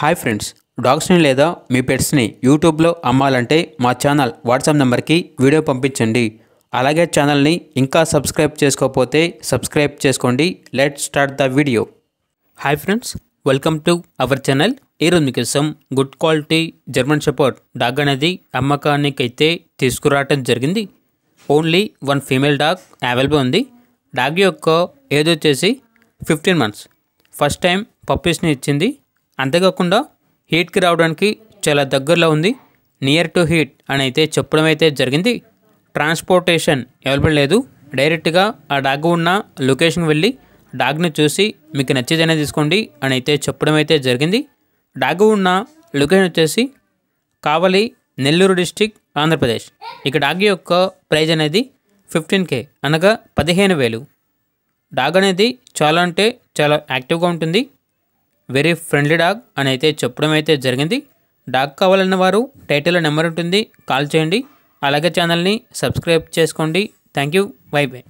hi friends డాగ్స్ని లేదా మీ పెట్స్ని యూట్యూబ్లో అమ్మాలంటే మా ఛానల్ వాట్సాప్ నెంబర్కి వీడియో పంపించండి అలాగే ఛానల్ని ఇంకా సబ్స్క్రైబ్ చేసుకోకపోతే సబ్స్క్రైబ్ చేసుకోండి let start the video hi friends welcome to our channel ఈరోజు కోసం good quality German shepherd dog అనేది అమ్మకానికైతే తీసుకురావటం జరిగింది only one female dog available ఉంది డాగ్ యొక్క ఏజ్ వచ్చేసి ఫిఫ్టీన్ మంత్స్ ఫస్ట్ టైం పప్పీస్ని ఇచ్చింది అంతేకాకుండా హీట్కి రావడానికి చాలా దగ్గరలో ఉంది నియర్ టు హీట్ అని అయితే చెప్పడం అయితే జరిగింది ట్రాన్స్పోర్టేషన్ అవైలబుల్ లేదు డైరెక్ట్గా ఆ డాగ్ ఉన్న లొకేషన్కి వెళ్ళి డాగ్ని చూసి మీకు నచ్చేదైనా తీసుకోండి అని అయితే చెప్పడం అయితే జరిగింది డాగ్ ఉన్న లొకేషన్ వచ్చేసి కావలి నెల్లూరు డిస్టిక్ ఆంధ్రప్రదేశ్ ఇక డాగ్ యొక్క ప్రైజ్ అనేది ఫిఫ్టీన్ కే అనగా పదిహేను వేలు డాగ్ అనేది చాలా అంటే చాలా యాక్టివ్గా ఉంటుంది వెరీ ఫ్రెండ్లీ డాగ్ అని అయితే చెప్పడం అయితే జరిగింది డాగ్ కావాలన్న వారు టైటిల్లో నెంబర్ ఉంటుంది కాల్ చేయండి అలాగే ఛానల్ని సబ్స్క్రైబ్ చేసుకోండి థ్యాంక్ యూ బై బై